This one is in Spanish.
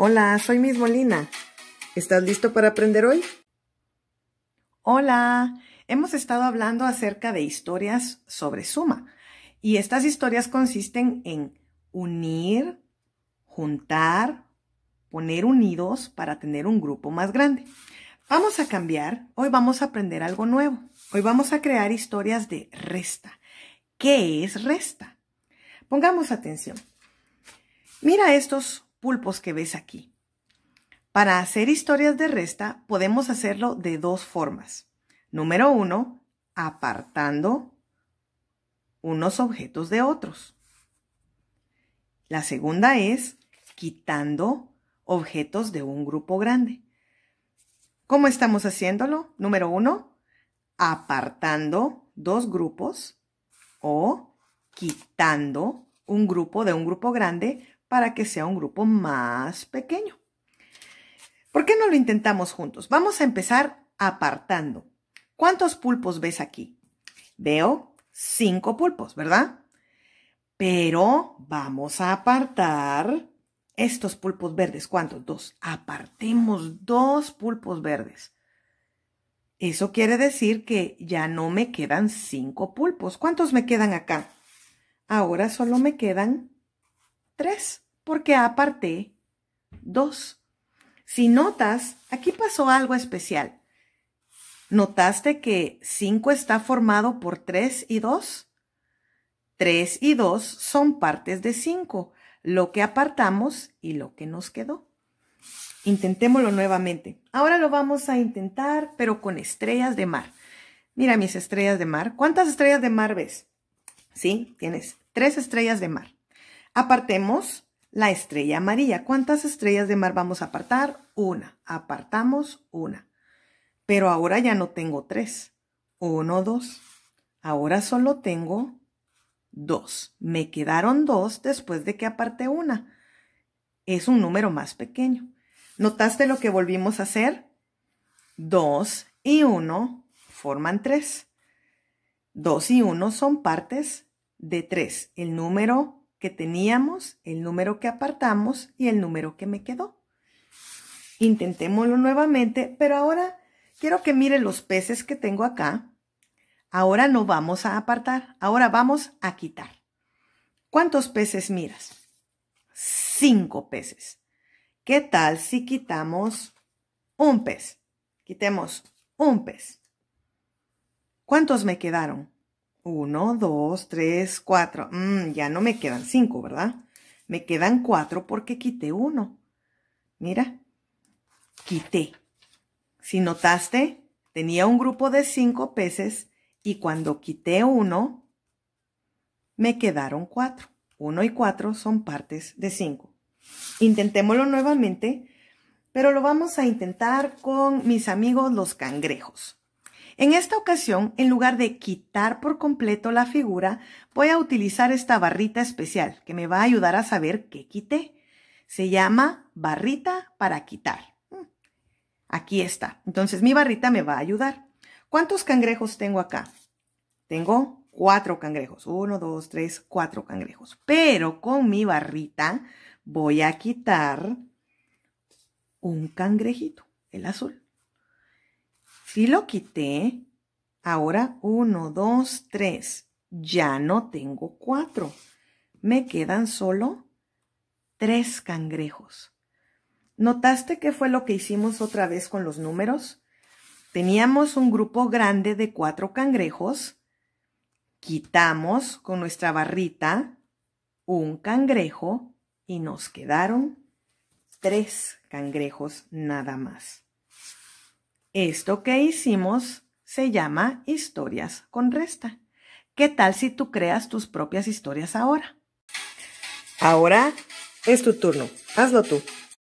Hola, soy Miss Molina. ¿Estás listo para aprender hoy? Hola, hemos estado hablando acerca de historias sobre suma y estas historias consisten en unir, juntar, poner unidos para tener un grupo más grande. Vamos a cambiar, hoy vamos a aprender algo nuevo. Hoy vamos a crear historias de resta. ¿Qué es resta? Pongamos atención. Mira estos pulpos que ves aquí. Para hacer historias de resta podemos hacerlo de dos formas. Número uno, apartando unos objetos de otros. La segunda es quitando objetos de un grupo grande. ¿Cómo estamos haciéndolo? Número uno, apartando dos grupos o quitando un grupo de un grupo grande para que sea un grupo más pequeño. ¿Por qué no lo intentamos juntos? Vamos a empezar apartando. ¿Cuántos pulpos ves aquí? Veo cinco pulpos, ¿verdad? Pero vamos a apartar estos pulpos verdes. ¿Cuántos? Dos. Apartemos dos pulpos verdes. Eso quiere decir que ya no me quedan cinco pulpos. ¿Cuántos me quedan acá? Ahora solo me quedan Tres, porque aparté 2. Si notas, aquí pasó algo especial. ¿Notaste que 5 está formado por 3 y 2? 3 y 2 son partes de 5, lo que apartamos y lo que nos quedó. Intentémoslo nuevamente. Ahora lo vamos a intentar, pero con estrellas de mar. Mira mis estrellas de mar. ¿Cuántas estrellas de mar ves? Sí, tienes tres estrellas de mar. Apartemos la estrella amarilla. ¿Cuántas estrellas de mar vamos a apartar? Una. Apartamos una. Pero ahora ya no tengo tres. Uno, dos. Ahora solo tengo dos. Me quedaron dos después de que aparté una. Es un número más pequeño. ¿Notaste lo que volvimos a hacer? Dos y uno forman tres. Dos y uno son partes de tres. El número que teníamos, el número que apartamos y el número que me quedó. Intentémoslo nuevamente, pero ahora quiero que mire los peces que tengo acá. Ahora no vamos a apartar, ahora vamos a quitar. ¿Cuántos peces miras? Cinco peces. ¿Qué tal si quitamos un pez? Quitemos un pez. ¿Cuántos me quedaron? Uno, dos, tres, cuatro. Mm, ya no me quedan cinco, ¿verdad? Me quedan cuatro porque quité uno. Mira, quité. Si notaste, tenía un grupo de cinco peces y cuando quité uno, me quedaron cuatro. Uno y cuatro son partes de cinco. Intentémoslo nuevamente, pero lo vamos a intentar con mis amigos los cangrejos. En esta ocasión, en lugar de quitar por completo la figura, voy a utilizar esta barrita especial que me va a ayudar a saber qué quité. Se llama barrita para quitar. Mm. Aquí está. Entonces mi barrita me va a ayudar. ¿Cuántos cangrejos tengo acá? Tengo cuatro cangrejos. Uno, dos, tres, cuatro cangrejos. Pero con mi barrita voy a quitar un cangrejito, el azul. Si lo quité, ahora uno, dos, tres, Ya no tengo cuatro, Me quedan solo tres cangrejos. ¿Notaste qué fue lo que hicimos otra vez con los números? Teníamos un grupo grande de cuatro cangrejos. Quitamos con nuestra barrita un cangrejo y nos quedaron tres cangrejos nada más. Esto que hicimos se llama historias con resta. ¿Qué tal si tú creas tus propias historias ahora? Ahora es tu turno. Hazlo tú.